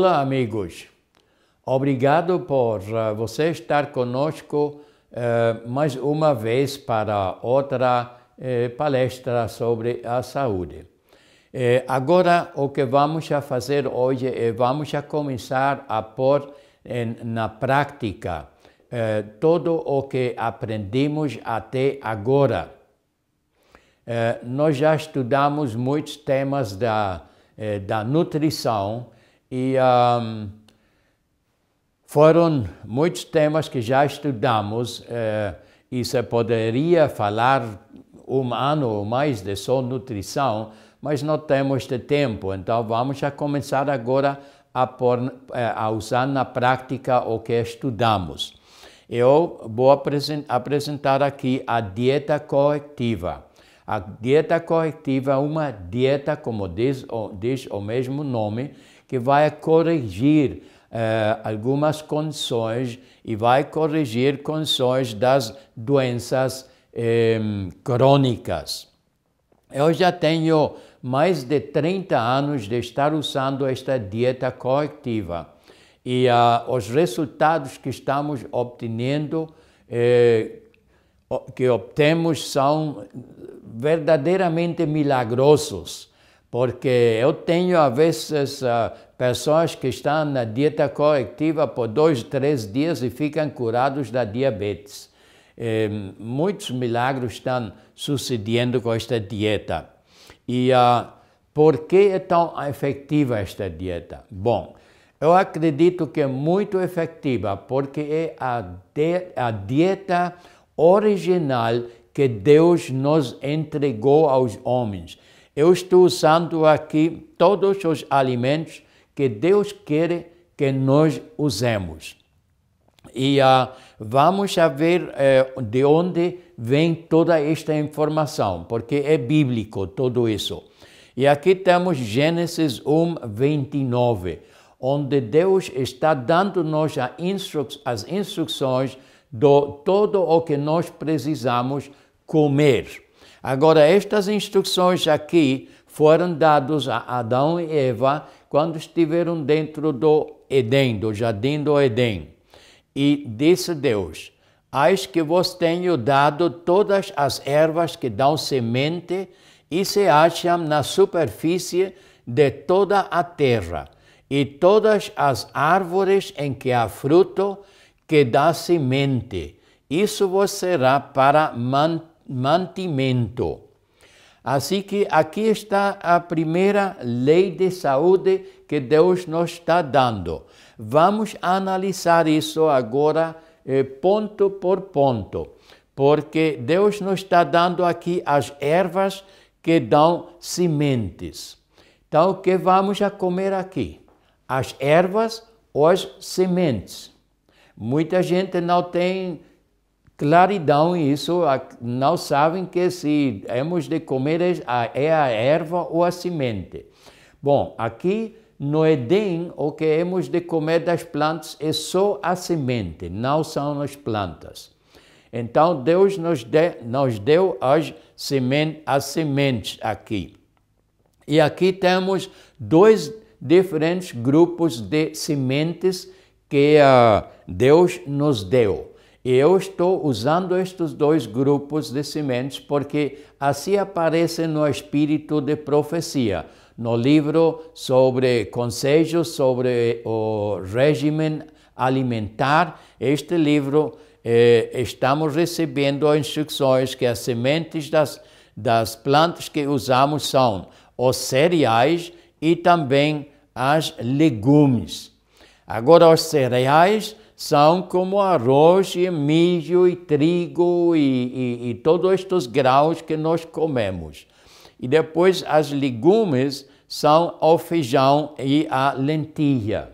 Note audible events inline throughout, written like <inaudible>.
Olá, amigos. Obrigado por eh, você estar conosco eh, mais uma vez para outra eh, palestra sobre a saúde. agora, o que vamos a fazer hoje é vamos a começar a pôr na prática todo o que aprendemos até agora. nós já estudamos muitos temas da, da nutrição, e um, foram muitos temas que já estudamos eh, e se poderia falar um ano ou mais de só nutrição, mas não temos de tempo, então vamos já começar agora a, por, eh, a, usar na prática o que estudamos. Eu vou apresentar aqui a dieta coletiva A dieta coletiva é uma dieta, como diz, diz o mesmo nome, que vai corrigir uh, algumas condições e vai corrigir condições das doenças um, crônicas. Eu já tenho mais de 30 anos de estar usando esta dieta coactiva e uh, os resultados que estamos obtendo, eh, que obtemos, são verdadeiramente milagrosos. Porque eu tenho, às vezes, ah, pessoas que estão na dieta corretiva por dois, três dias e ficam curados da diabetes. E eh, muitos milagres estão sucedendo com esta dieta. E uh, por que é tão efetiva esta dieta? Bom, eu acredito que é muito efetiva porque é a, a dieta original que Deus nos entregou aos homens. Eu estou usando aqui todos os alimentos que Deus quer que nós usemos. E uh, vamos ver uh, de onde vem toda esta informação, porque é bíblico tudo isso. E aqui temos Gênesis 1, 29, onde Deus está dando-nos as instruções do todo o que nós precisamos comer. Agora, estas instruções aqui foram dadas a Adão e Eva quando estiveram dentro do Edém, do jardim do Edém. E disse Deus: Eis que vos tenho dado todas as ervas que dão semente e se acham na superfície de toda a terra, e todas as árvores em que há fruto que dá semente. Isso vos será para manter mantimento. Assim que aqui está a primeira lei de saúde que Deus nos está dando. Vamos analisar isso agora eh, ponto por ponto, porque Deus nos está dando aqui as ervas que dão sementes. Então, o que vamos a comer aqui? As ervas ou as sementes? Muita gente não tem claridão isso, não sabem que se temos de comer é, é a erva ou a semente. Bom, aqui no Edém, o que temos de comer das plantas é só a semente, não são as plantas. Então, Deus nos, de, nos deu as, as sementes aqui. E aqui temos dois diferentes grupos de sementes que uh, Deus nos deu. E eu estou usando estes dois grupos de sementes porque assim aparece no espírito de profecia, no livro sobre conselhos sobre o regime alimentar. Este livro eh, estamos recebendo instruções que as sementes das, das plantas que usamos são os cereais e também as legumes. Agora, os cereais são como arroz e milho e trigo e, e, e todos estes grãos que nós comemos. E depois as legumes são o feijão e a lentilha.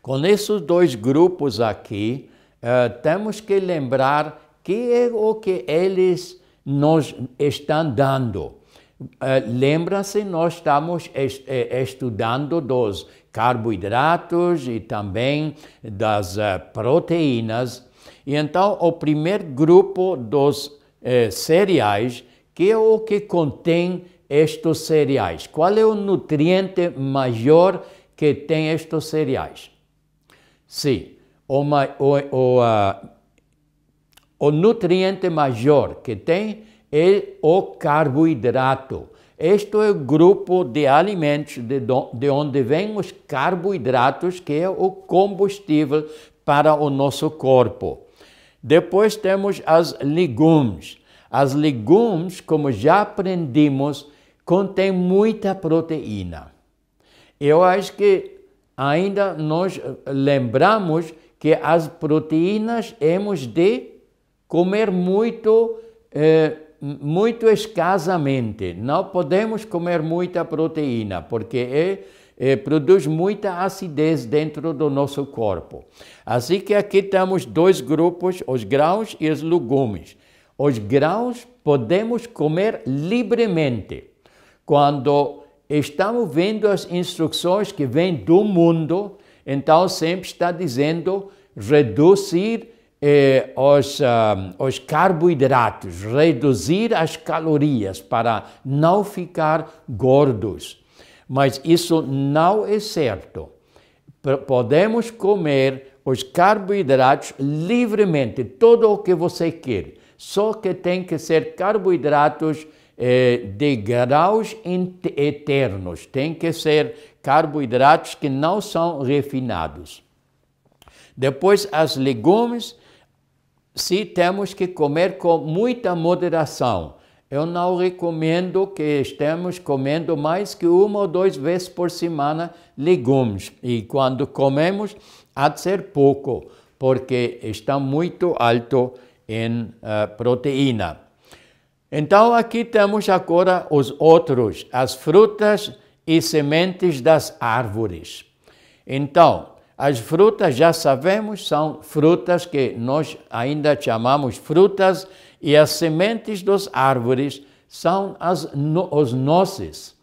Com esses dois grupos aqui, uh, temos que lembrar que é o que eles nos estão dando. Uh, Lembra-se, nós estamos est eh, estudando dos carboidratos e também das eh, proteínas. E então, o primeiro grupo dos eh, cereais, que é o que contém estes cereais? Qual é o nutriente maior que tem estes cereais? Sim, o, o, uh, o nutriente maior que tem é o carboidrato. Este é o grupo de alimentos de onde vêm os carboidratos, que é o combustível para o nosso corpo. Depois temos as legumes. As legumes, como já aprendimos, contêm muita proteína. Eu acho que ainda nós eh, lembramos que as proteínas temos de comer muito. Eh, muito escasamente Não podemos comer muita proteína, porque é, é, produz muita acidez dentro do nosso corpo. Assim que aqui temos dois grupos, os grãos e os legumes. Os grãos podemos comer livremente. Quando estamos vendo as instruções que vêm do mundo, então sempre está dizendo reduzir eh, é, os, ah, os carboidratos, reduzir as calorias para não ficar gordos. Mas isso não é certo. Podemos comer os carboidratos livremente, todo o que você quer, só que tem que ser carboidratos é, de graus eternos, tem que ser carboidratos que não são refinados. Depois, as legumes, se temos que comer com muita moderação. Eu não recomendo que estemos comendo mais que uma ou duas vezes por semana legumes. E quando comemos, há de ser pouco, porque está muito alto em uh, proteína. Então, aqui temos agora os outros, as frutas e sementes das árvores. Então, as frutas, já sabemos, são frutas que nós ainda chamamos frutas, e as sementes dos árvores são as, os nozes.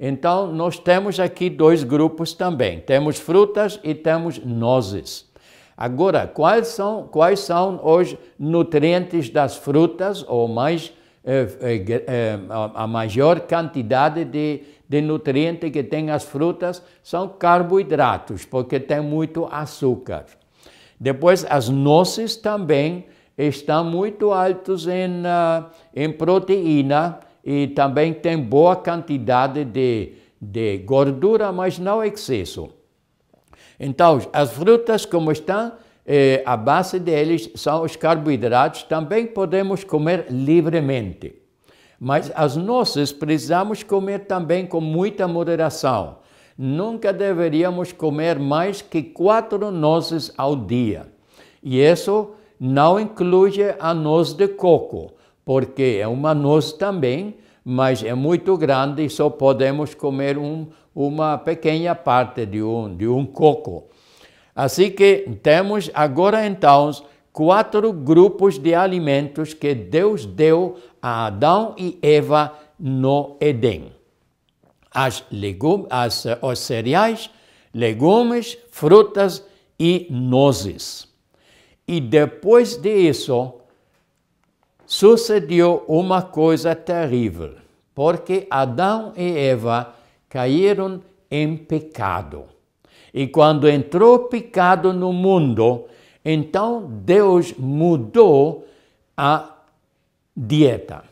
Então, nós temos aqui dois grupos também: temos frutas e temos nozes. Agora, quais são, quais são os nutrientes das frutas, ou mais, eh, eh, eh a maior quantidade de de nutriente que tem as frutas são carboidratos, porque tem muito açúcar. Depois, as nozes também estão muito altos em, ah, em proteína e também tem boa quantidade de, de gordura, mas não excesso. Então, as frutas como estão, eh, a base deles são os carboidratos, também podemos comer livremente. Mas as nossas precisamos comer também com muita moderação. Nunca deveríamos comer mais que quatro nozes ao dia. E isso não inclui a noz de coco, porque é uma noz também, mas é muito grande e só podemos comer um, uma pequena parte de um, de um coco. Assim que temos agora então quatro grupos de alimentos que Deus deu a Adão e Eva no Éden As, legumes, as, os cereais, legumes, frutas e nozes. E depois disso, sucedeu uma coisa terrível, porque Adão e Eva caíram em pecado. E quando entrou pecado no mundo, então Deus mudou a Dieta.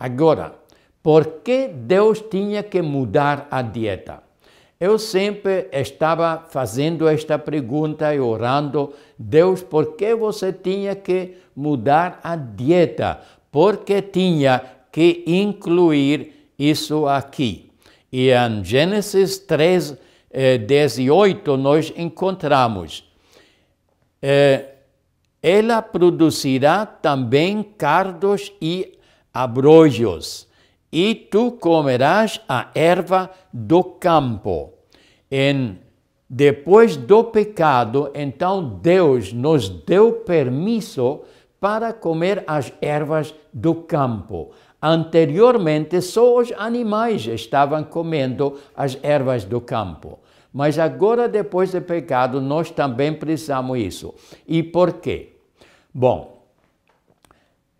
Agora, por que Deus tinha que mudar a dieta? Eu sempre estava fazendo esta pergunta e orando, Deus, por que você tinha que mudar a dieta? Por que tinha que incluir isso aqui? E em Gênesis 3, 18, eh, nós encontramos. Eh, ela produzirá também cardos e abrolhos, e tu comerás a erva do campo. Em, depois do pecado, então Deus nos deu permisso para comer as ervas do campo. Anteriormente, só os animais estavam comendo as ervas do campo. Mas agora, depois do pecado, nós também precisamos isso. E por quê? Bom,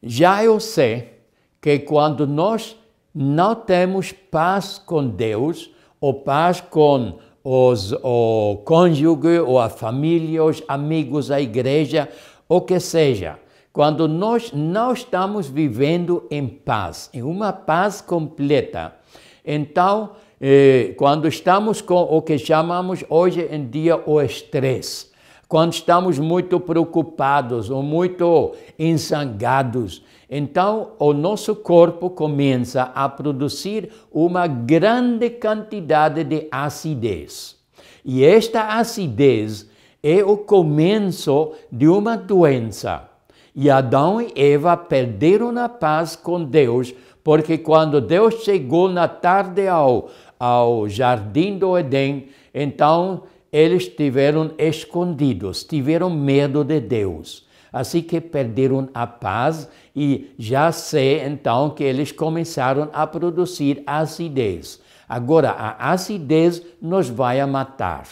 já eu sei que quando nós não temos paz com Deus, ou paz com os, o cônjuge, ou a família, os amigos, a igreja, o que seja, quando nós não estamos vivendo em paz, em uma paz completa, então eh, quando estamos com o que chamamos hoje em dia o estresse, quando estamos muito preocupados ou muito ensangados, então o nosso corpo começa a produzir uma grande quantidade de acidez. E esta acidez é o começo de uma doença. E Adão e Eva perderam a paz com Deus, porque quando Deus chegou na tarde ao ao jardim do Edém, então eles estiveram escondidos, tiveram medo de Deus. Assim que perderam a paz e já sei então que eles começaram a produzir acidez. Agora a acidez nos vai matar.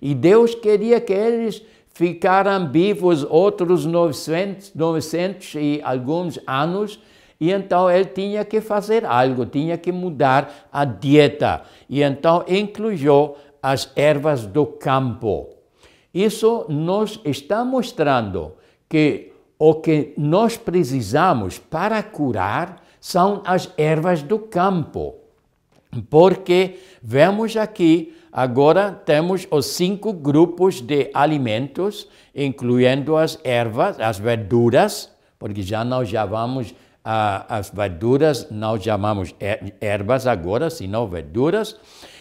E Deus queria que eles ficaram vivos outros 900, 900 e alguns anos, e então ele tinha que fazer algo, tinha que mudar a dieta. E então incluiu as ervas do campo. Isso nos está mostrando que o que nós precisamos para curar são as ervas do campo. Porque vemos aqui, agora temos os cinco grupos de alimentos, incluindo as ervas, as verduras, porque já nós já vamos as verduras nós chamamos ervas agora, senão verduras.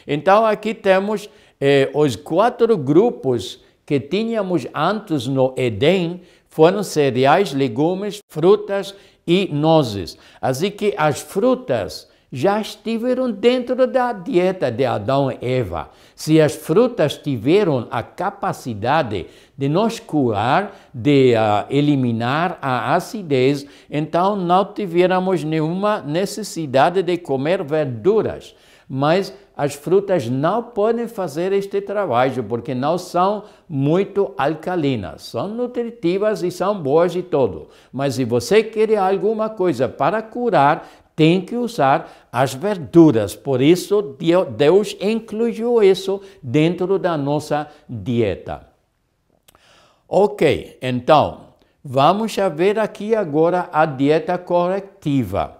Então aqui temos eh, os quatro grupos que tínhamos antes no Edém, foram cereais, legumes, frutas e nozes. Assim que as frutas já estiveram dentro da dieta de Adão e Eva. Se as frutas tiveram a capacidade de nos curar, de uh, eliminar a acidez, então não tivéssemos nenhuma necessidade de comer verduras. Mas as frutas não podem fazer este trabalho porque não são muito alcalinas. São nutritivas e são boas de todo. Mas se você quer alguma coisa para curar, tem que usar as verduras. Por isso, Deus incluiu isso dentro da nossa dieta. Ok, então, vamos ver aqui agora a dieta corretiva.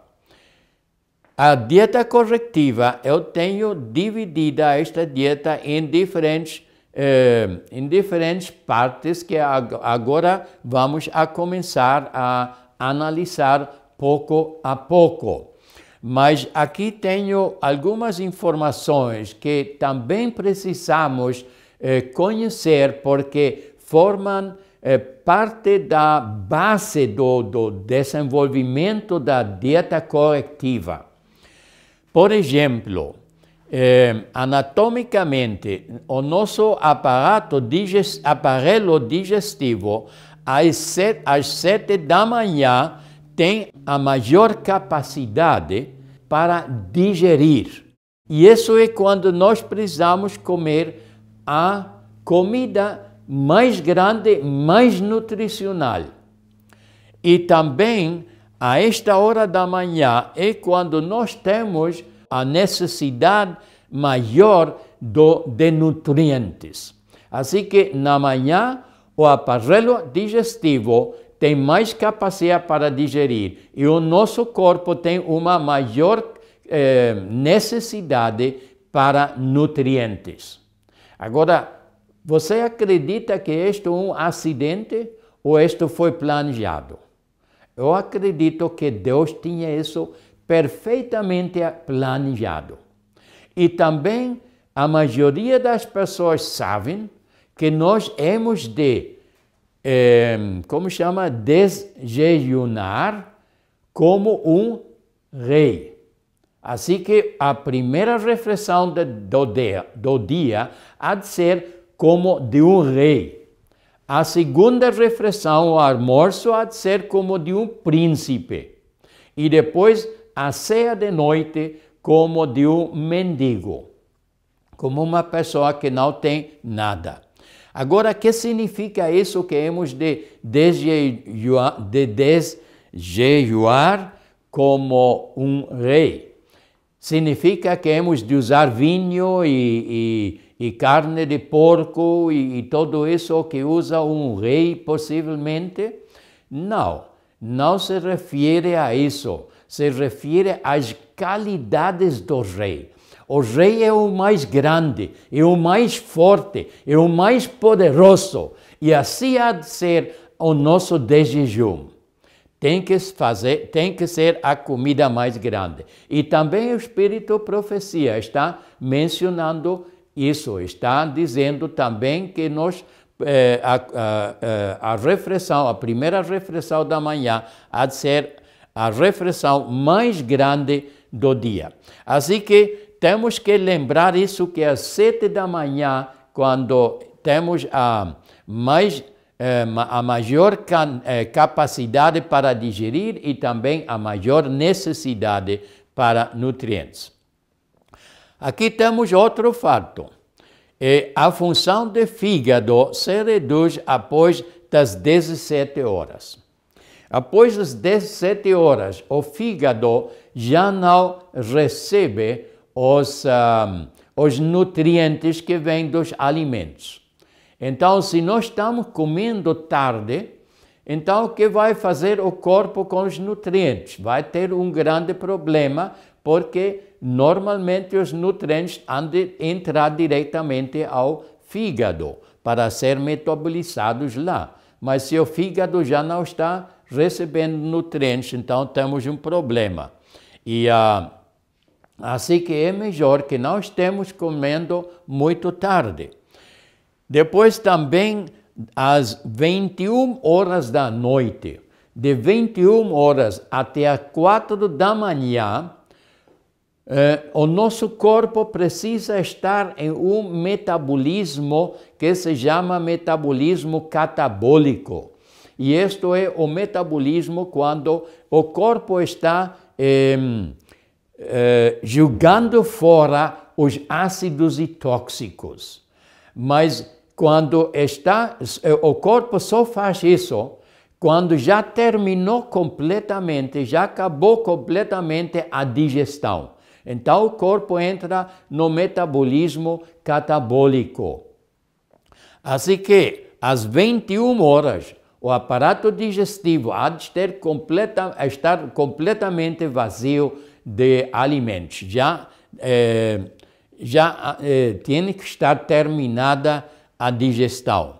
A dieta corretiva, eu tenho dividida esta dieta em diferentes, eh, em diferentes partes que agora vamos a começar a analisar pouco a pouco. Mas aqui tenho algumas informações que também precisamos eh, conhecer, porque formam eh, parte da base do, do desenvolvimento da dieta corretiva. Por exemplo, eh, anatomicamente, o nosso aparato digest, aparelho digestivo, às sete, às sete da manhã, tem a maior capacidade para digerir. E isso é quando nós precisamos comer a comida mais grande, mais nutricional. E também a esta hora da manhã é quando nós temos a necessidade maior do, de nutrientes. Assim que na manhã o aparelho digestivo tem mais capacidade para digerir e o nosso corpo tem uma maior eh, necessidade para nutrientes. Agora, você acredita que isto é um acidente ou isto foi planejado? Eu acredito que Deus tinha isso perfeitamente planejado. E também a maioria das pessoas sabem que nós temos de é, como chama, desjejunar como um rei. Assim que a primeira refeição do, dia, do dia há de ser como de um rei. A segunda reflexão, o almoço, há de ser como de um príncipe. E depois a ceia de noite, como de um mendigo, como uma pessoa que não tem nada. Agora, o que significa isso que hemos de desjejuar, de desjejuar como um rei? Significa que hemos de usar vinho e, e, e carne de porco e, e tudo isso que usa um rei, possivelmente? Não, não se refere a isso. Se refere às qualidades do rei o rei é o mais grande, é o mais forte, é o mais poderoso. E assim há de ser o nosso desjejum. Tem que, fazer, tem que ser a comida mais grande. E também o Espírito Profecia está mencionando isso, está dizendo também que nós eh, a, a, eh, a, refeição, a primeira refeição da manhã, há de ser a refeição mais grande do dia. Assim que temos que lembrar isso que às sete da manhã, quando temos a, mais, eh, a maior eh, capacidade para digerir e também a maior necessidade para nutrientes. Aqui temos outro fato. Eh, a função do fígado se reduz após das 17 horas. Após as 17 horas, o fígado já não recebe os, os nutrientes que vêm dos alimentos. Então, se nós estamos comendo tarde, então o que vai fazer o corpo com os nutrientes? Vai ter um grande problema, porque normalmente os nutrientes han de entrar diretamente ao fígado para ser metabolizados lá. Mas se o fígado já não está recebendo nutrientes, então temos um problema. E a uh, Assim que é melhor que não estemos comendo muito tarde. Depois também às 21 horas da noite, de 21 horas até as 4 da manhã, eh, o nosso corpo precisa estar em um metabolismo que se chama metabolismo catabólico. E isto é o metabolismo quando o corpo está eh, eh, julgando fora os ácidos e tóxicos. Mas quando está, eh, o corpo só faz isso quando já terminou completamente, já acabou completamente a digestão. Então o corpo entra no metabolismo catabólico. Assim que às 21 horas o aparato digestivo há de estar, completa, estar completamente vazio de alimentos. Já, é, já é, tem que estar terminada a digestão.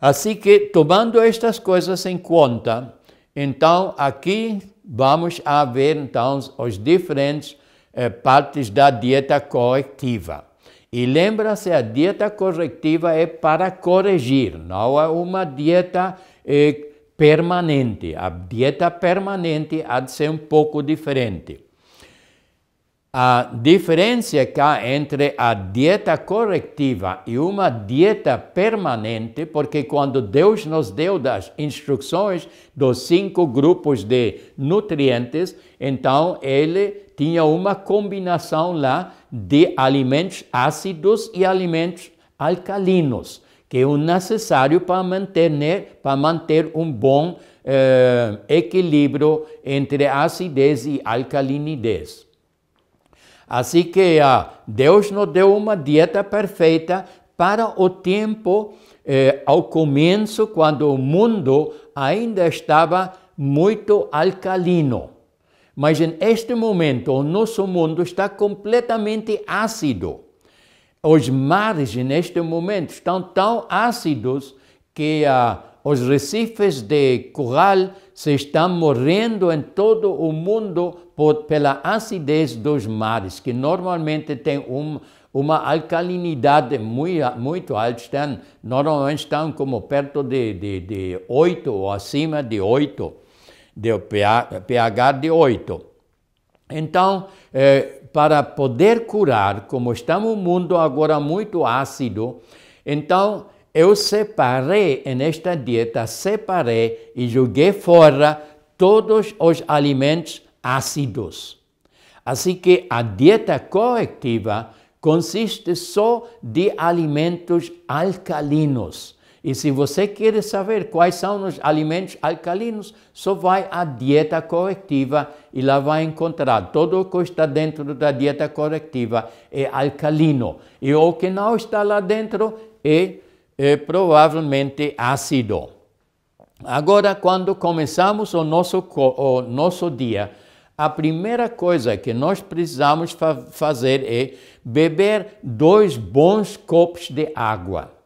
Assim que, tomando estas coisas em conta, então aqui vamos a ver então as diferentes é, partes da dieta corretiva. E lembra-se, a dieta corretiva é para corrigir, não é uma dieta eh, permanente. A dieta permanente há de ser um pouco diferente. A diferença cá entre a dieta corretiva e uma dieta permanente, porque quando Deus nos deu das instruções dos cinco grupos de nutrientes, então ele tinha uma combinação lá de alimentos ácidos e alimentos alcalinos que é o necessário para manter, para manter um bom eh, equilíbrio entre acidez e alcalinidez. Assim que ah, Deus nos deu uma dieta perfeita para o tempo eh, ao começo, quando o mundo ainda estava muito alcalino. Mas neste momento, o nosso mundo está completamente ácido os mares neste momento estão tão ácidos que ah, os recifes de coral se estão morrendo em todo o mundo por, pela acidez dos mares, que normalmente tem um, uma alcalinidade muito, muito alta, estão, normalmente estão como perto de, de, de 8 ou acima de 8, de pH de 8. Então, eh, para poder curar, como está no mundo agora muito ácido, então eu separei nesta dieta, separei e joguei fora todos os alimentos ácidos. Assim que a dieta corretiva consiste só de alimentos alcalinos e se você quer saber quais são os alimentos alcalinos, só vai à dieta corretiva e lá vai encontrar tudo o que está dentro da dieta corretiva é alcalino. E o que não está lá dentro é, é provavelmente ácido. Agora, quando começamos o nosso, o nosso dia, a primeira coisa que nós precisamos fa fazer é beber dois bons copos de água.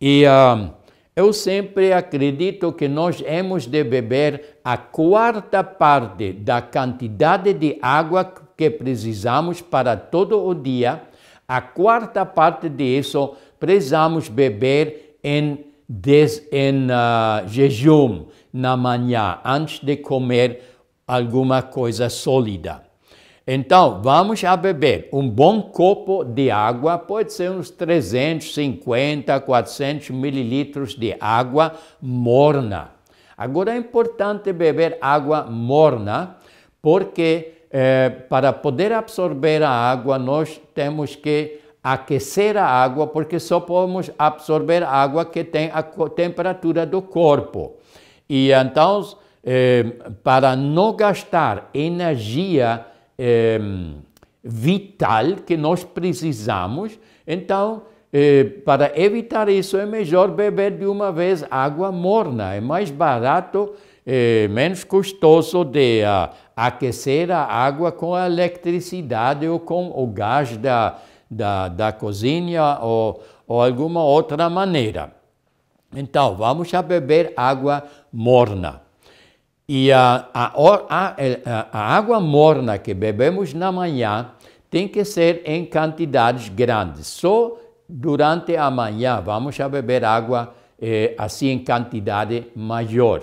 E uh, eu sempre acredito que nós hemos de beber a quarta parte da quantidade de água que precisamos para todo o dia. A quarta parte disso precisamos beber em, des, em uh, jejum na manhã, antes de comer alguma coisa sólida. Então, vamos a beber um bom copo de água, pode ser uns 350, 400 mililitros de água morna. Agora é importante beber água morna, porque eh, para poder absorver a água, nós temos que aquecer a água, porque só podemos absorver água que tem a temperatura do corpo. E então, eh, para não gastar energia, é, vital que nós precisamos. Então, é, para evitar isso, é melhor beber de uma vez água morna. É mais barato, é, menos custoso de a, ah, aquecer a água com a eletricidade ou com o gás da, da, da cozinha ou, ou alguma outra maneira. Então, vamos a beber água morna. E a, a, a, a, água morna que bebemos na manhã tem que ser em quantidades grandes. Só durante a manhã vamos a beber água eh, assim em quantidade maior,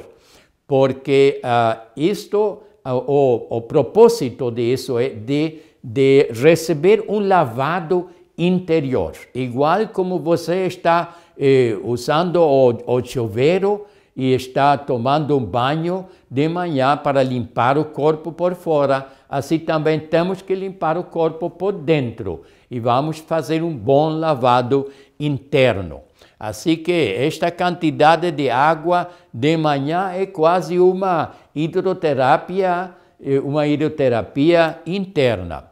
porque ah, isto, ah, o, o propósito disso é de, de receber um lavado interior. Igual como você está eh, usando o, o chuveiro, e está tomando um banho de manhã para limpar o corpo por fora, assim também temos que limpar o corpo por dentro e vamos fazer um bom lavado interno. Assim que esta quantidade de água de manhã é quase uma hidroterapia, eh, uma hidroterapia interna.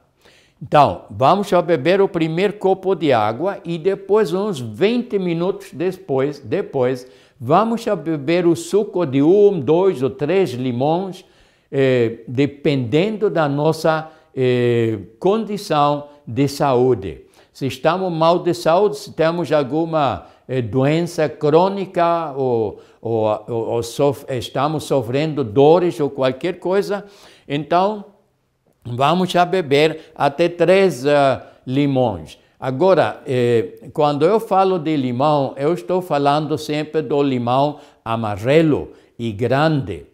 Então, vamos beber o primeiro copo de água e depois, uns 20 minutos depois, depois Vamos beber o suco de um, dois ou três limões, eh, dependendo da nossa eh, condição de saúde. Se estamos mal de saúde, se temos alguma eh, doença crônica ou, ou, ou, ou sof estamos sofrendo dores ou qualquer coisa, então vamos a beber até três uh, limões. Agora, eh, quando eu falo de limão, eu estou falando sempre do limão amarelo e grande.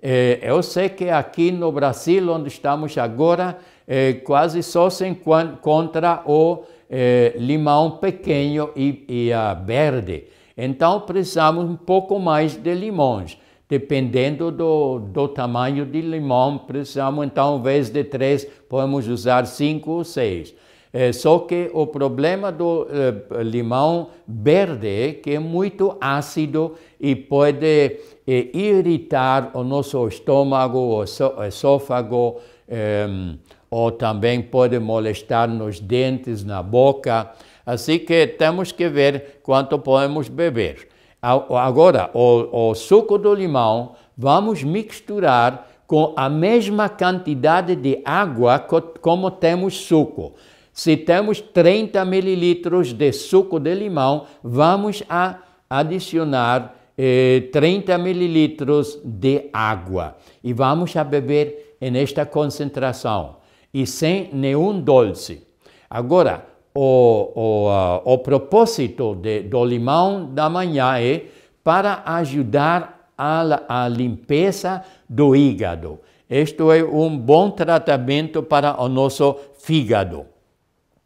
Eh, eu sei que aqui no Brasil, onde estamos agora, eh, quase só se encontra o eh, limão pequeno e, e uh, verde. Então, precisamos um pouco mais de limões dependendo do, do tamanho de limão, precisamos então, em vez de três, podemos usar cinco ou seis. É, só que o problema do eh, limão verde é que é muito ácido e pode eh, irritar o nosso estômago, o esôfago, ehm, ou também pode molestar nos dentes, na boca. Assim que temos que ver quanto podemos beber. Agora, o, o suco do limão vamos misturar com a mesma quantidade de água como temos suco. Se temos 30 mililitros de suco de limão, vamos a adicionar eh, 30 mililitros de água e vamos a beber nesta concentração e sem nenhum doce. Agora, o, o, ah, o propósito de, do limão da manhã é para ajudar a, a limpeza do hígado. Isto é um bom tratamento para o nosso fígado.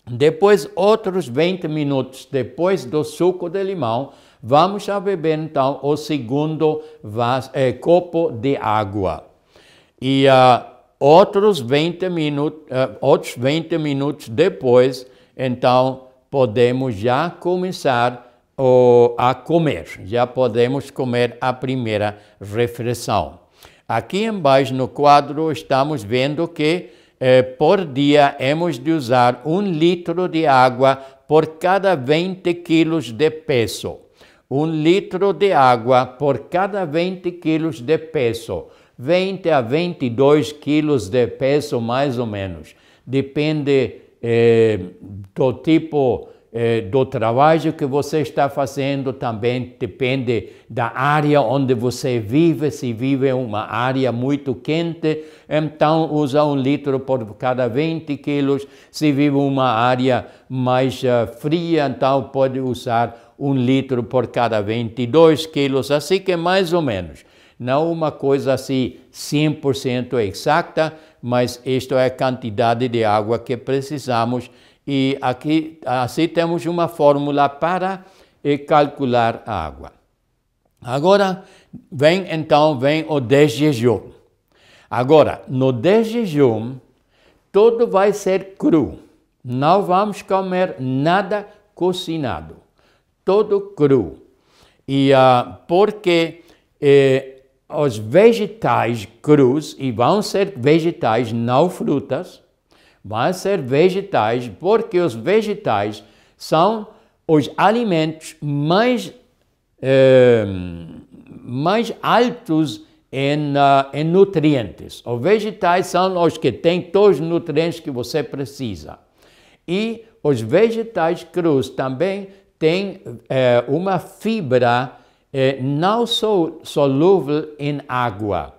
Depois, outros 20 minutos depois do suco de limão, vamos a beber então o segundo eh, copo de água. E uh, outros, 20 minutos, uh, ah, outros 20 minutos depois, então podemos já começar a comer, já podemos comer a primeira refeição. Aqui embaixo no quadro estamos vendo que eh, por dia temos de usar um litro de água por cada 20 quilos de peso. Um litro de água por cada 20 quilos de peso. 20 a 22 quilos de peso, mais ou menos. Depende eh, do tipo eh, do trabalho que você está fazendo também depende da área onde você vive. Se vive uma área muito quente, então usa um litro por cada 20 quilos. Se vive uma área mais uh, fria, então pode usar um litro por cada 22 quilos. Assim que mais ou menos não uma coisa assim 100% exata, mas isto é a quantidade de água que precisamos e aqui, assim, temos uma fórmula para eh, calcular a água. Agora, vem então, vem o desjejum. Agora, no desjejum, tudo vai ser cru. Não vamos comer nada cocinado. Todo cru. E uh, porque eh, os vegetais crus, e vão ser vegetais, não frutas, vão ser vegetais, porque os vegetais são os alimentos mais, eh, mais altos em, uh, em, nutrientes. Os vegetais são os que têm todos os nutrientes que você precisa. E os vegetais crus também têm eh, uma fibra eh, não solúvel em água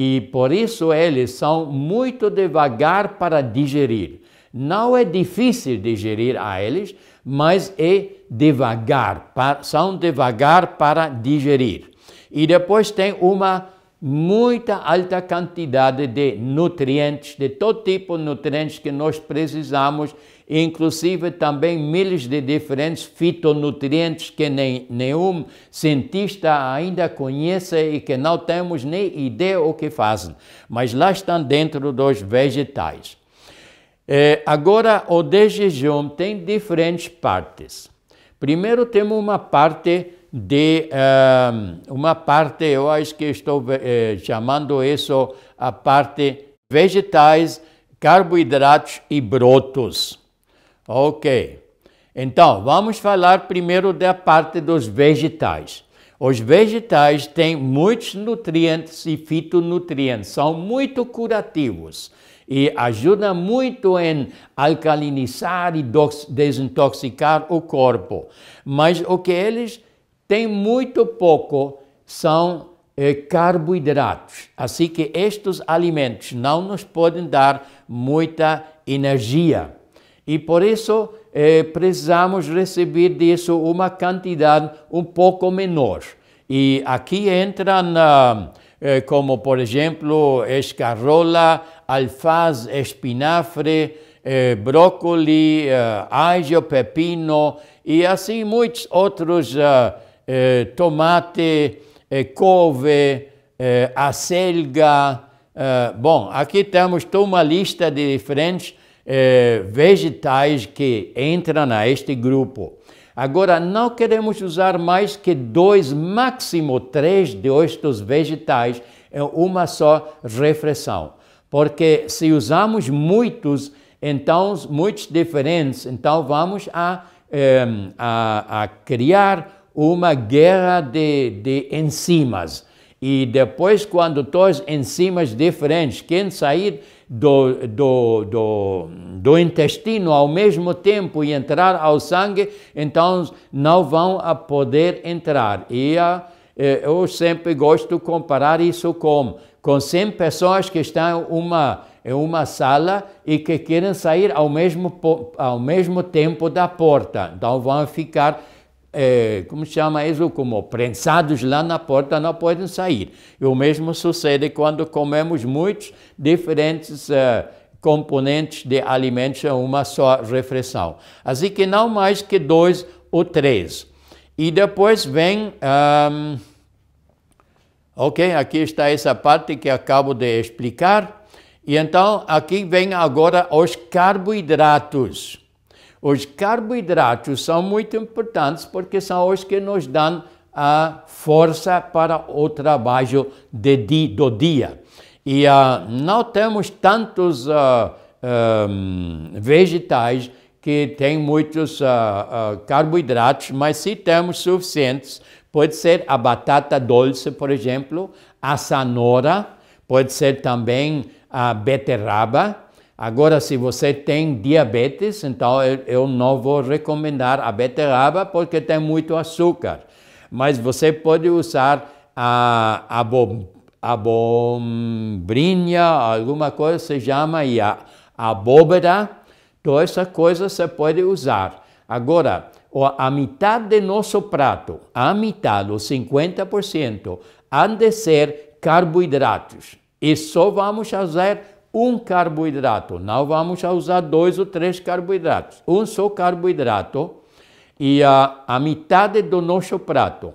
e por isso eles são muito devagar para digerir. Não é difícil digerir a eles, mas é devagar, são devagar para digerir. E depois tem uma muita alta quantidade de nutrientes, de todo tipo de nutrientes que nós precisamos inclusive também milhares de diferentes fitonutrientes que nem, nenhum cientista ainda conhece e que não temos nem ideia o que fazem, mas lá estão dentro dos vegetais. É, agora, o de tem diferentes partes. Primeiro temos uma parte de ah, uma parte, eu acho que estou eh, chamando isso a parte vegetais, carboidratos e brotos. Ok. Então, vamos falar primeiro da parte dos vegetais. Os vegetais têm muitos nutrientes e fitonutrientes, são muito curativos e ajudam muito em alcalinizar e desintoxicar o corpo. Mas o que eles têm muito pouco são eh, carboidratos. Assim que estes alimentos não nos podem dar muita energia. E por isso eh, precisamos receber disso uma quantidade um pouco menor. E aqui entram eh, como por exemplo escarola, alfaz, espinafre, eh, brócoli, eh, alho, pepino e assim muitos outros eh, eh tomate, eh, couve, acelga. bom, aqui temos toda uma lista de diferentes é, vegetais que entram neste este grupo. Agora, não queremos usar mais que dois, máximo três destes vegetais em é uma só refeição, porque se usamos muitos, então muitos diferentes, então vamos a, a, a criar uma guerra de, de enzimas. E depois, quando todas enzimas diferentes, quem sair do, do, do, do intestino ao mesmo tempo e entrar ao sangue, então não vão a poder entrar. E a, eh, eu sempre gosto de comparar isso com, com 100 pessoas que estão em uma, em uma sala e que querem sair ao mesmo, ao mesmo tempo da porta. Então vão ficar é, como chama isso, como prensados lá na porta, não podem sair. E o mesmo sucede quando comemos muitos diferentes é, componentes de alimentos em uma só refeição. Assim que não mais que dois ou três. E depois vem... Um, ok, aqui está essa parte que acabo de explicar. E então, aqui vem agora os carboidratos. Os carboidratos são muito importantes porque são os que nos dão a força para o trabalho de, do dia. E uh, não temos tantos uh, ah, um, ah, vegetais que têm muitos uh, carboidratos, mas se temos suficientes, pode ser a batata doce, por exemplo, a cenoura, pode ser também a beterraba, Agora, se você tem diabetes, então eu não vou recomendar a beterraba porque tem muito açúcar. Mas você pode usar a, a abobrinha, alguma coisa se chama, e a abóbora, toda essa coisa você pode usar. Agora, a metade do nosso prato, a metade, os 50%, há de ser carboidratos. E só vamos fazer um carboidrato. Não vamos usar dois ou três carboidratos. Um só carboidrato e a, a metade do nosso prato.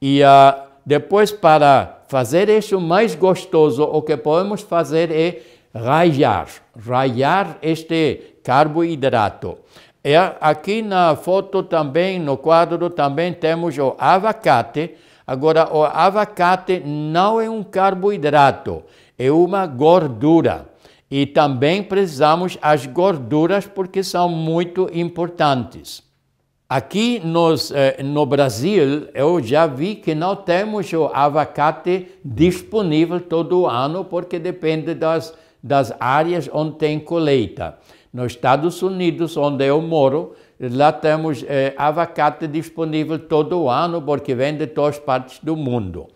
E a, depois, para fazer isso mais gostoso, o que podemos fazer é raiar, raiar este carboidrato. E aqui na foto também, no quadro também temos o abacate. Agora, o abacate não é um carboidrato, é uma gordura. E também precisamos as gorduras porque são muito importantes. Aqui nos, eh, no Brasil, eu já vi que não temos o abacate disponível todo ano, porque depende das, das áreas onde tem colheita. Nos Estados Unidos, onde eu moro, lá temos eh, abacate disponível todo ano, porque vem de todas partes do mundo.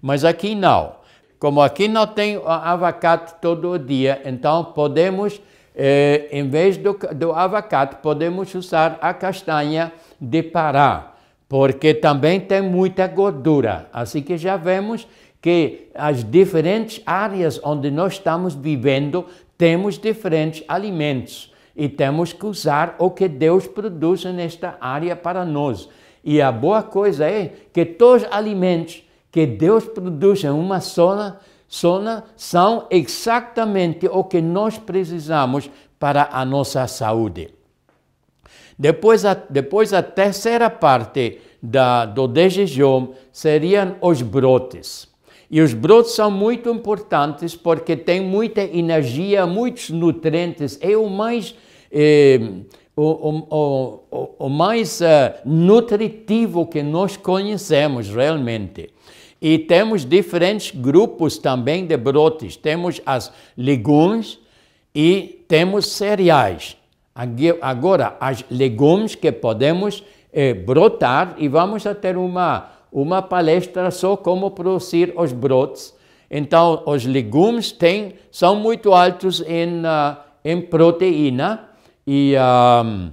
Mas aqui não como aqui não tem abacate todo dia, então podemos, eh, em vez do, do abacate, podemos usar a castanha de Pará, porque também tem muita gordura. Assim que já vemos que as diferentes áreas onde nós estamos vivendo temos diferentes alimentos e temos que usar o que Deus produz nesta área para nós. E a boa coisa é que todos os alimentos que Deus produz em uma zona, zona são exatamente o que nós precisamos para a nossa saúde. Depois a, depois a terceira parte da, do desjejum seriam os brotes. E os brotes são muito importantes porque têm muita energia, muitos nutrientes. É o mais, é, o, o, o, o, mais uh, nutritivo que nós conhecemos realmente. E temos diferentes grupos também de brotes. Temos as legumes e temos cereais. Agora, as legumes que podemos eh, brotar, e vamos ter uma, uma palestra só como produzir os brotes. Então, os legumes têm, são muito altos em, uh, em proteína, e, uh,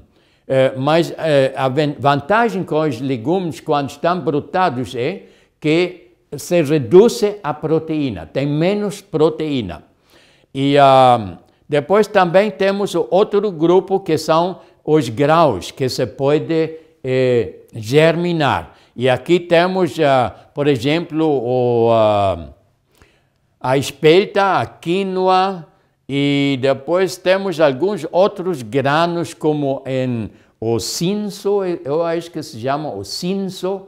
mas eh, a vantagem com os legumes quando estão brotados é que se reduz a proteína, tem menos proteína. E uh, depois também temos outro grupo que são os graus que se pode eh, germinar. E aqui temos, uh, por exemplo, o, uh, a espelta, a quinoa e depois temos alguns outros granos como em o cinzo, eu acho que se chama o cinzo,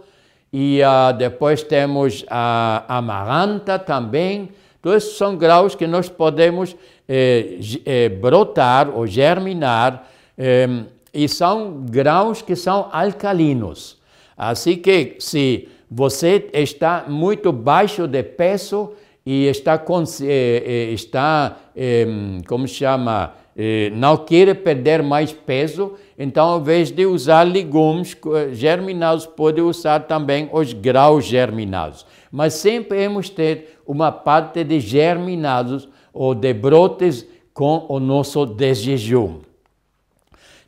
e uh, depois temos a amaranta também. Então, esses são graus que nós podemos eh, eh, brotar ou germinar, eh, e são graus que são alcalinos. Assim que, se você está muito baixo de peso e está, eh, eh, está eh, como se chama, eh, não quer perder mais peso, então ao invés de usar legumes eh, germinados, pode usar também os graus germinados. Mas sempre temos ter uma parte de germinados ou de brotes com o nosso desjejum.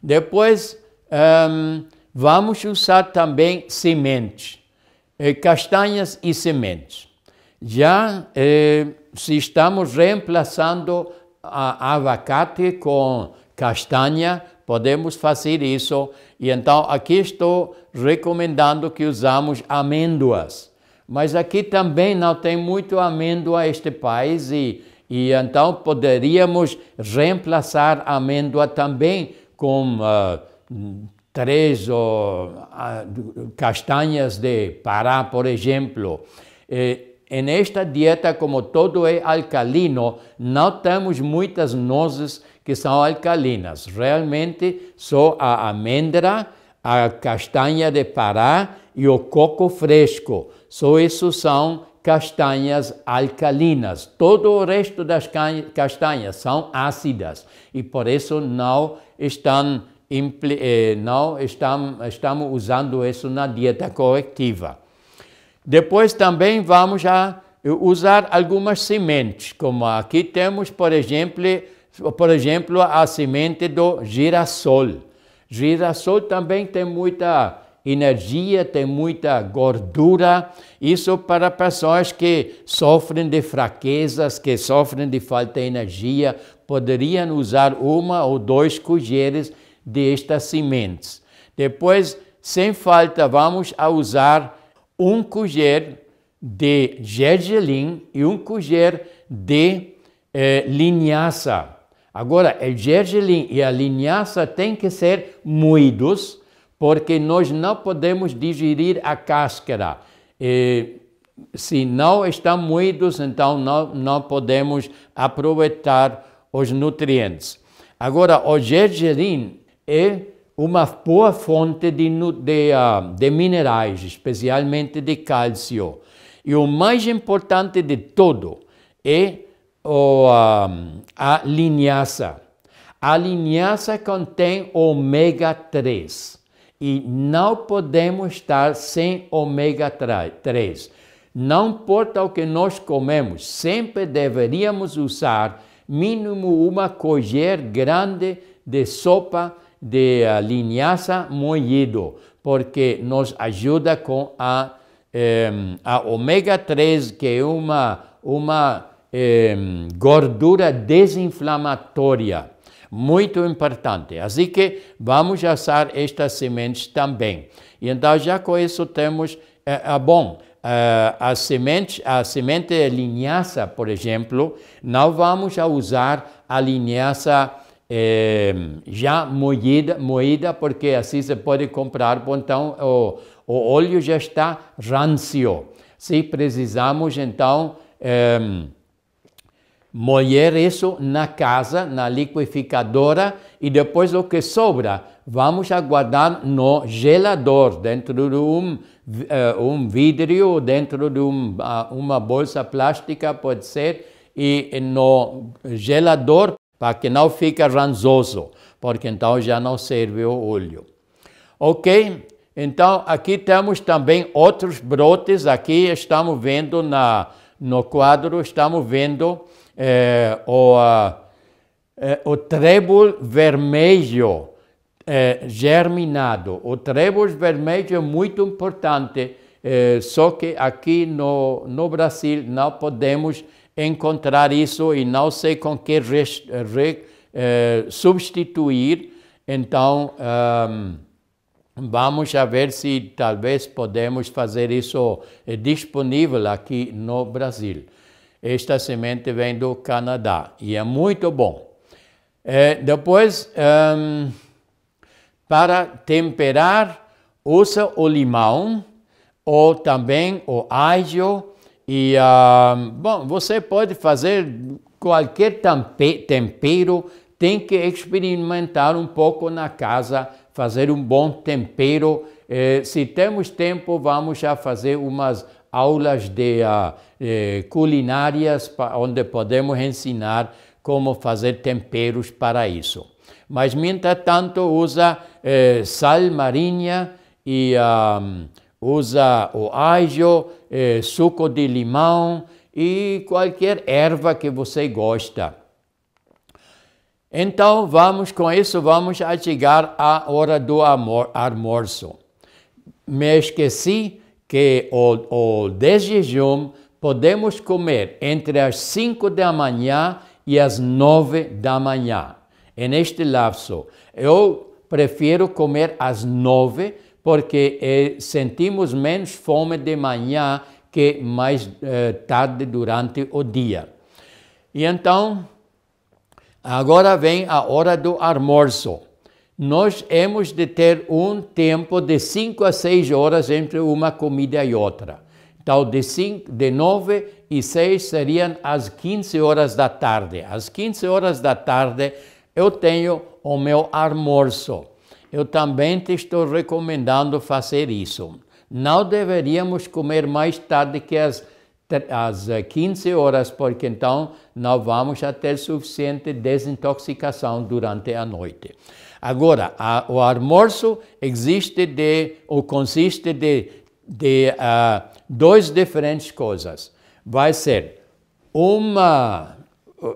Depois, um, vamos usar também sementes, eh, castanhas e sementes. Já eh, se estamos reemplaçando abacate com castanha, podemos fazer isso. E então aqui estou recomendando que usamos amêndoas. Mas aqui também não tem muito amêndoa este país e, e então poderíamos reemplaçar a amêndoa também com uh, três ou ah, castanhas de Pará, por exemplo. Eh, em esta dieta, como todo é alcalino, não temos muitas nozes que são alcalinas. Realmente, só a amêndoa, a castanha de Pará e o coco fresco. Só isso são castanhas alcalinas. Todo o resto das castanhas são ácidas e por isso não estão eh, não estamos usando isso na dieta corretiva. Depois também vamos já usar algumas sementes, como aqui temos, por exemplo, por exemplo, a semente do girassol. Girassol também tem muita energia, tem muita gordura. Isso para pessoas que sofrem de fraquezas, que sofrem de falta de energia, poderiam usar uma ou dois colheres destas sementes. Depois, sem falta, vamos a usar um colher de gergelim e um colher de eh, linhaça. Agora, o é gergelim e a linhaça têm que ser moídos, porque nós não podemos digerir a cáscara. E, eh, se não estão moídos, então não, não podemos aproveitar os nutrientes. Agora, o gergelim é uma boa fonte de, de, ah, de minerais, especialmente de cálcio. E o mais importante de tudo é o, ah, a linhaça. A linhaça contém ômega 3 e não podemos estar sem ômega 3. Não importa o que nós comemos, sempre deveríamos usar mínimo uma colher grande de sopa de eh, linhaça moído, porque nos ajuda com a, eh, a ômega 3, que é uma, uma eh, gordura desinflamatória, muito importante. Assim que vamos assar estas sementes também. E então já com isso temos, eh, a ah, bom, eh, a semente, a semente de linhaça, por exemplo, não vamos usar a linhaça é, já moída, moída, porque assim se pode comprar, então o, o óleo já está rancio. Se precisamos, então, é, eh, molhar isso na casa, na liquidificadora, e depois o que sobra, vamos aguardar no gelador, dentro de um, eh, um vidro, dentro de uma, ah, uma bolsa plástica, pode ser, e no gelador para que não fique ranzoso, porque então já não serve o óleo. Ok? Então, aqui temos também outros brotes, aqui estamos vendo na, no quadro, estamos vendo eh, o, eh, o trébol vermelho eh, germinado. O trébol vermelho é muito importante, só que aqui no, no Brasil não podemos encontrar isso e não sei com que rest, re, eh, substituir. Então, um, vamos a ver se talvez podemos fazer isso eh, disponível aqui no Brasil. Esta semente vem do Canadá e é muito bom. Eh, depois, um, para temperar, usa o limão ou também o alho e, uh, bom, você pode fazer qualquer tempero, tem que experimentar um pouco na casa, fazer um bom tempero. Eh, se temos tempo, vamos já fazer umas aulas de uh, eh, culinárias, onde podemos ensinar como fazer temperos para isso. Mas, mientras tanto, usa eh, sal marinha e... Uh, usa o ajo eh, suco de limão e qualquer erva que você gosta. Então vamos com isso vamos a chegar à hora do almoço. Me esqueci que o, o desjejum podemos comer entre as 5 da manhã e as 9 da manhã. Neste lapso, eu prefiro comer às 9 porque eh, sentimos menos fome de manhã que mais eh, tarde durante o dia. E então, agora vem a hora do almoço. Nós temos de ter um tempo de 5 a 6 horas entre uma comida e outra. Então, de, cinco, de 9 e 6 seriam as 15 horas da tarde. Às 15 horas da tarde, eu tenho o meu almoço eu também te estou recomendando fazer isso. Não deveríamos comer mais tarde que as às 15 eh, horas, porque então não vamos ter suficiente desintoxicação durante a noite. Agora, a, o almoço existe de, ou consiste de, de uh, ah, duas diferentes coisas. Vai ser uma,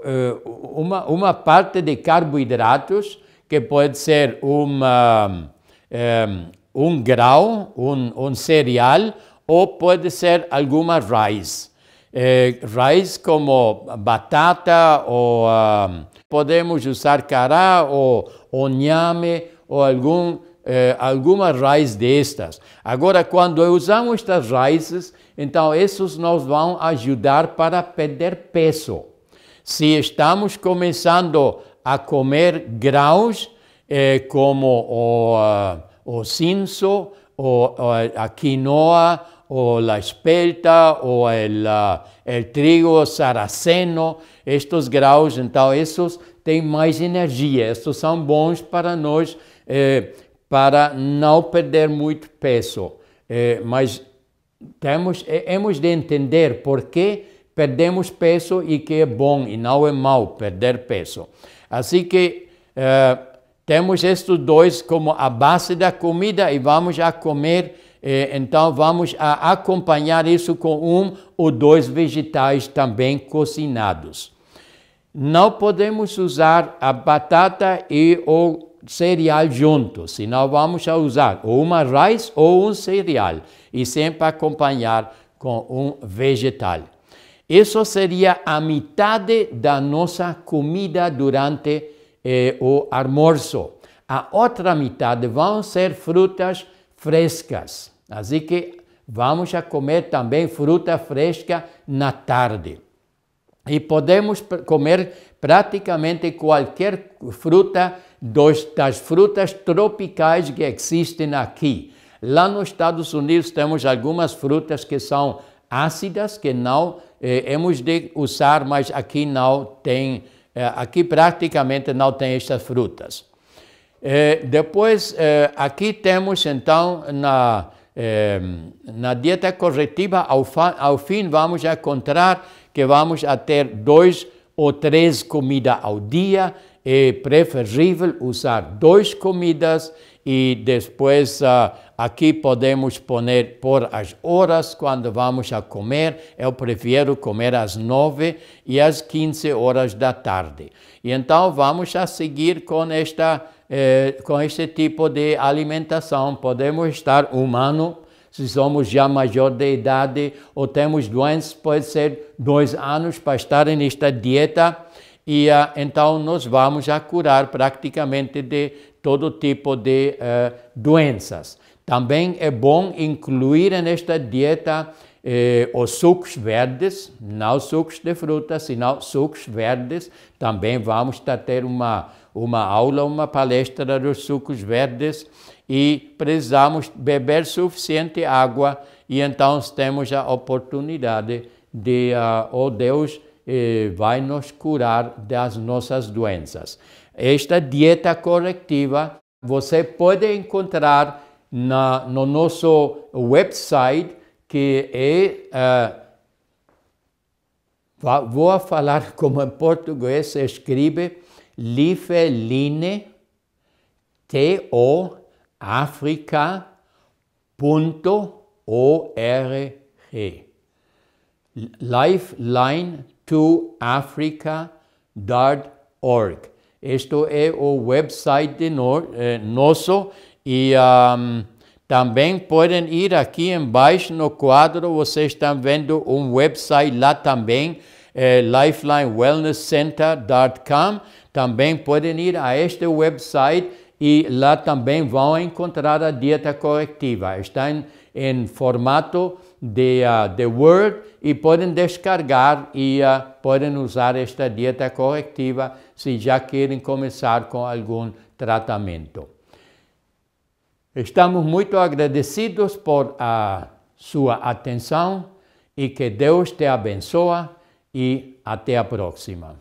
eh, uma, uma parte de carboidratos que pode ser uma, ehm, um grau, um, um cereal, ou pode ser alguma raiz. Eh, raiz como batata, ou ehm, podemos usar cará, ou onhame, ou algum, eh, alguma raiz destas. Agora, quando usamos estas raízes, então esses nos vão ajudar para perder peso. Se estamos começando a comer graus eh, como o, uh, o cinzo, o, a quinoa, o la espelta, o el, uh, el trigo saraceno, estes graus, então, esses têm mais energia, estes são bons para nós, eh, para não perder muito peso. Eh, mas temos, temos eh, de entender por que perdemos peso e que é bom e não é mau perder peso. Assim que eh, temos estes dois como a base da comida e vamos a comer, eh, então vamos a acompanhar isso com um ou dois vegetais também cocinados. Não podemos usar a batata e o cereal juntos, senão vamos a usar ou uma raiz ou um cereal e sempre acompanhar com um vegetal. Isso seria a metade da nossa comida durante eh, o almoço. A outra metade vão ser frutas frescas. Assim que vamos a comer também fruta fresca na tarde. E podemos comer praticamente qualquer fruta dos, das frutas tropicais que existem aqui. Lá nos Estados Unidos temos algumas frutas que são ácidas, que não eh, hemos de usar, mas aqui não tem, eh, aqui praticamente não tem estas frutas. Eh, depois, eh, aqui temos então na, eh, na dieta corretiva, ao, ao fim vamos encontrar que vamos a ter dois ou três comidas ao dia, é preferível usar duas comidas e depois uh, Aqui podemos poner, pôr as horas quando vamos a comer. Eu prefiro comer às 9 e às 15 horas da tarde. E então vamos a seguir com, esta, eh, com este tipo de alimentação. Podemos estar humano, se somos já maior de idade ou temos doenças, pode ser dois anos para estar nesta dieta. E uh, então nós vamos a curar praticamente de todo tipo de uh, doenças. Também é bom incluir nesta dieta eh, os sucos verdes, não sucos de fruta, senão sucos verdes. Também vamos ter uma, uma aula, uma palestra dos sucos verdes e precisamos beber suficiente água e então temos a oportunidade de, uh, oh Deus, eh, vai nos curar das nossas doenças. Esta dieta corretiva você pode encontrar na, no nosso website, que é. Eh, voy a falar <laughs> como en em português se escreve lifeline to africa.org lifeline to africa.org Esto es o website de no, eh, nosso E um, também podem ir aqui embaixo no quadro, vocês estão vendo um website lá também, é lifelinewellnesscenter.com. Também podem ir a este website e lá também vão encontrar a dieta corretiva. Está em, em formato de, uh, de Word e podem descargar e uh, podem usar esta dieta corretiva se já querem começar com algum tratamento. Estamos muito agradecidos por a sua atenção e que Deus te abençoe e até a próxima.